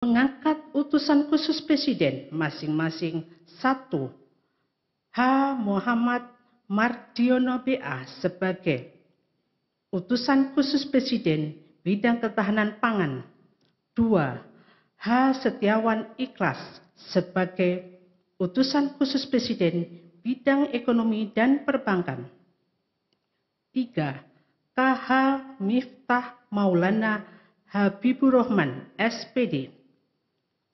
mengangkat utusan khusus presiden masing-masing satu H. Muhammad Mardiono BA sebagai utusan khusus presiden bidang ketahanan pangan dua H. Setiawan Ikhlas sebagai utusan khusus presiden bidang ekonomi dan perbankan tiga KH Miftah Maulana Habibur Rahman, SPD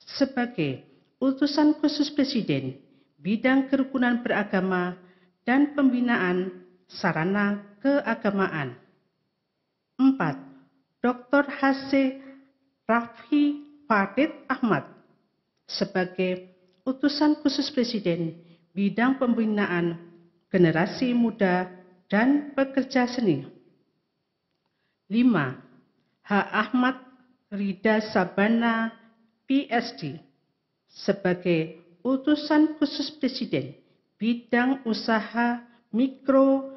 sebagai utusan khusus Presiden bidang kerukunan beragama dan pembinaan sarana keagamaan. 4. Dr. H.C. Rafi Fadid Ahmad sebagai utusan khusus Presiden bidang pembinaan generasi muda dan pekerja seni. 5. H. Ahmad Rida Sabana PSD sebagai utusan khusus Presiden bidang usaha mikro,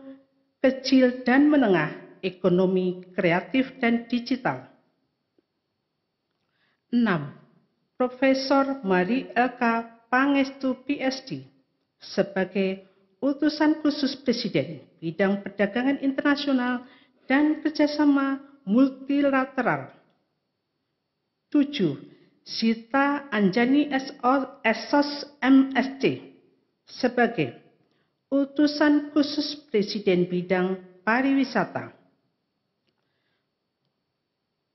kecil dan menengah, ekonomi kreatif dan digital. 6. Profesor Mari Elka Pangestu PSD sebagai utusan khusus Presiden bidang perdagangan internasional dan kerjasama multilateral. 7 Sita Anjani Esos MSC sebagai utusan khusus Presiden Bidang Pariwisata.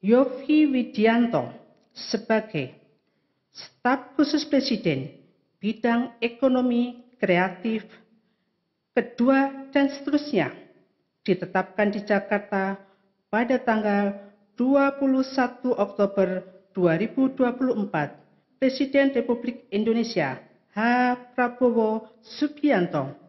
Yofi Widianto sebagai staf khusus Presiden Bidang Ekonomi Kreatif kedua dan seterusnya ditetapkan di Jakarta pada tanggal 21 Oktober 2020. 2024 Presiden Republik Indonesia H. Prabowo Subianto